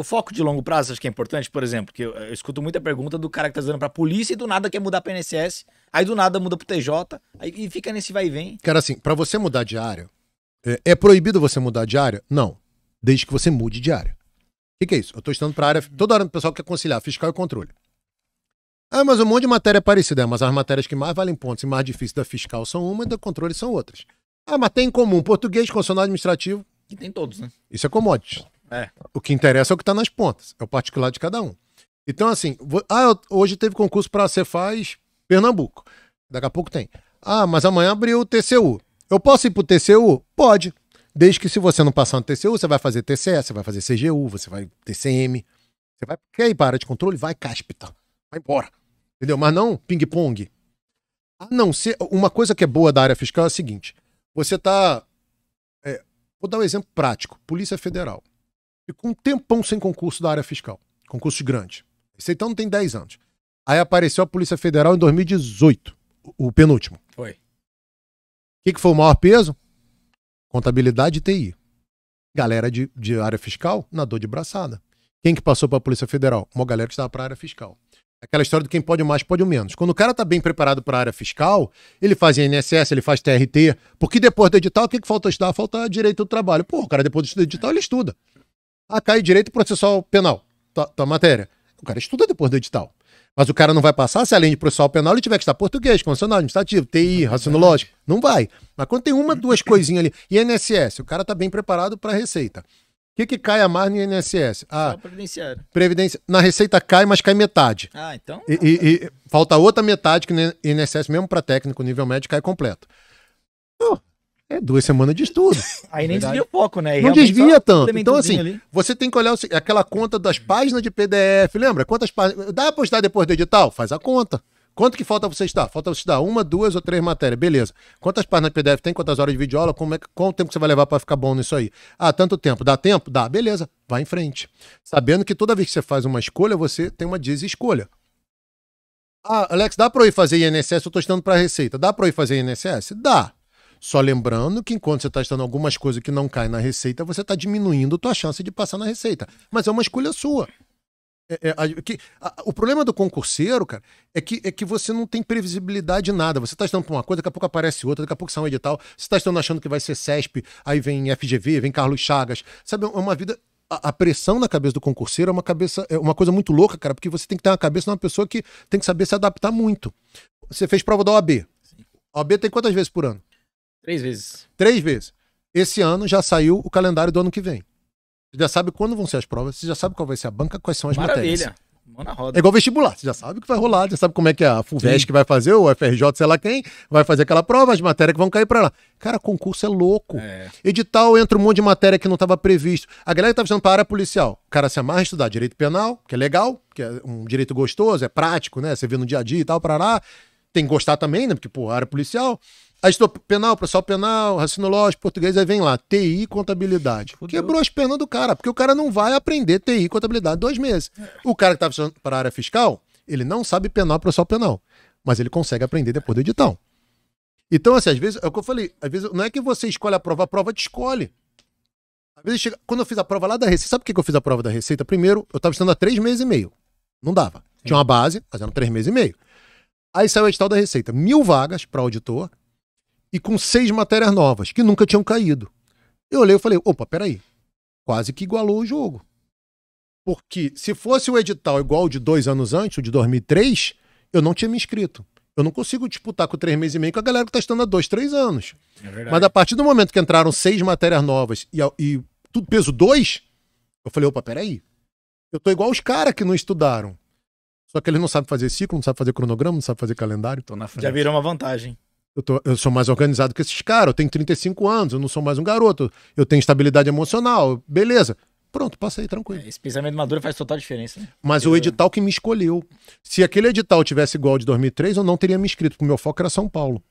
O foco de longo prazo, acho que é importante, por exemplo, que eu, eu escuto muita pergunta do cara que tá dando pra polícia e do nada quer mudar pra NSS, aí do nada muda pro TJ, aí e fica nesse vai e vem. Cara, assim, para você mudar de área, é, é, proibido você mudar de área? Não. Desde que você mude de área. O que, que é isso? Eu tô estudando pra área. Toda hora o pessoal quer conciliar fiscal e controle. Ah, mas um monte de matéria é parecida, é, mas as matérias que mais valem pontos e mais difíceis da fiscal são uma e da controle são outras. Ah, mas tem em comum português, constitucional administrativo. Que tem todos, né? Isso é commodity. É. O que interessa é o que está nas pontas, é o particular de cada um. Então, assim, ah, hoje teve concurso para a Cefaz Pernambuco. Daqui a pouco tem. Ah, mas amanhã abriu o TCU. Eu posso ir para o TCU? Pode. Desde que se você não passar no TCU, você vai fazer TCE, você vai fazer CGU, você vai TCM. Você vai. Quer ir para área de controle? Vai, caspita então. Vai embora. Entendeu? Mas não ping-pong. A não ser. Uma coisa que é boa da área fiscal é a seguinte: você está. É, vou dar um exemplo prático: Polícia Federal. Ficou um tempão sem concurso da área fiscal. Concurso grande. Esse então não tem 10 anos. Aí apareceu a Polícia Federal em 2018, o penúltimo. Foi. O que, que foi o maior peso? Contabilidade e TI. Galera de, de área fiscal nadou de braçada. Quem que passou para a Polícia Federal? Uma galera que estava para a área fiscal. Aquela história de quem pode mais, pode menos. Quando o cara está bem preparado para a área fiscal, ele faz INSS, ele faz TRT, porque depois do edital, o que, que falta estudar? Falta direito do trabalho. Pô, o cara depois do edital, ele estuda. Ah, cai direito processual penal. Tua matéria. O cara estuda depois do edital. Mas o cara não vai passar se além de processual penal ele tiver que estar português, constitucional, administrativo, TI, raciocínio lógico. Não vai. Mas quando tem uma, duas coisinhas ali. INSS, o cara tá bem preparado para a receita. O que, que cai a mais no INSS? Ah, previdenciário. Previdência. Na receita cai, mas cai metade. Ah, então. E, tá. e, e falta outra metade que no INSS, mesmo para técnico, nível médio, cai completo. É duas semanas de estudo. Aí nem Verdade. desvia o foco, né? E não desvia tanto. Então, assim, ali. você tem que olhar aquela conta das páginas de PDF. Lembra? Quantas páginas. Dá pra postar depois do edital? Faz a conta. Quanto que falta você estudar? Falta você estudar uma, duas ou três matérias. Beleza. Quantas páginas de PDF tem? Quantas horas de videoaula? Como é, qual o tempo você vai levar para ficar bom nisso aí? Ah, tanto tempo. Dá tempo? Dá. Beleza. Vai em frente. Sabendo que toda vez que você faz uma escolha, você tem uma desescolha. Ah, Alex, dá para eu ir fazer INSS? Eu estou estudando para Receita. Dá para eu ir fazer INSS? Dá. Só lembrando que enquanto você está estando algumas coisas que não caem na receita, você está diminuindo a tua chance de passar na receita. Mas é uma escolha sua. É, é, que, a, o problema do concurseiro, cara, é que, é que você não tem previsibilidade de nada. Você está estudando para uma coisa, daqui a pouco aparece outra, daqui a pouco sai um edital. Você está estudando achando que vai ser CESP, aí vem FGV, vem Carlos Chagas. Sabe, é uma vida. A, a pressão na cabeça do concurseiro é uma cabeça, é uma coisa muito louca, cara, porque você tem que ter uma cabeça de uma pessoa que tem que saber se adaptar muito. Você fez prova da OAB. Sim. A OAB tem quantas vezes por ano? Três vezes. Três vezes. Esse ano já saiu o calendário do ano que vem. Você já sabe quando vão ser as provas, você já sabe qual vai ser a banca, quais são as Maravilha. matérias. Mão na roda. É igual vestibular, você já sabe o que vai rolar, já sabe como é que é a FUVEST Sim. que vai fazer, o FRJ, sei lá quem, vai fazer aquela prova, as matérias que vão cair para lá. Cara, concurso é louco. É. Edital entra um monte de matéria que não estava previsto. A galera que tá estudando para a área policial, o cara se amarra a estudar direito penal, que é legal, que é um direito gostoso, é prático, né? Você vê no dia a dia e tal, para lá. Tem que gostar também, né? Porque, pô, área policial. Aí estou penal, processual penal, racinológico, português, aí vem lá, TI contabilidade. Fudeu. Quebrou as pernas do cara, porque o cara não vai aprender TI contabilidade dois meses. O cara que está para a área fiscal, ele não sabe penal, processual penal. Mas ele consegue aprender depois do edital. Então, assim, às vezes, é o que eu falei, às vezes não é que você escolhe a prova, a prova te escolhe. Às vezes chega, quando eu fiz a prova lá da Receita, sabe por que eu fiz a prova da Receita? Primeiro, eu estava estudando há três meses e meio. Não dava. Sim. Tinha uma base, mas eram três meses e meio. Aí saiu o edital da Receita, mil vagas para auditor, e com seis matérias novas, que nunca tinham caído. Eu olhei e falei, opa, peraí, quase que igualou o jogo. Porque se fosse o edital igual de dois anos antes, o de 2003, eu não tinha me inscrito. Eu não consigo disputar com três meses e meio com a galera que está estando há dois, três anos. É Mas a partir do momento que entraram seis matérias novas e, e tudo peso dois, eu falei, opa, peraí. Eu tô igual os caras que não estudaram. Só que eles não sabem fazer ciclo, não sabem fazer cronograma, não sabem fazer calendário. Tô na frente. Já virou uma vantagem. Eu, tô, eu, sou mais organizado que esses caras, eu tenho 35 anos, eu não sou mais um garoto, eu tenho estabilidade emocional, beleza. Pronto, passa aí tranquilo. É, esse pensamento maduro faz total diferença. Né? Mas eu... o edital que me escolheu. Se aquele edital tivesse igual ao de 2003, eu não teria me inscrito, porque o meu foco era São Paulo.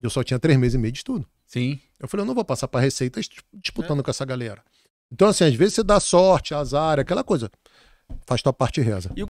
Eu só tinha três meses e meio de estudo. Sim. Eu falei, eu não vou passar para receitas disputando é. com essa galera. Então, assim, às vezes você dá sorte, azar, aquela coisa. Faz tua parte e reza. E o...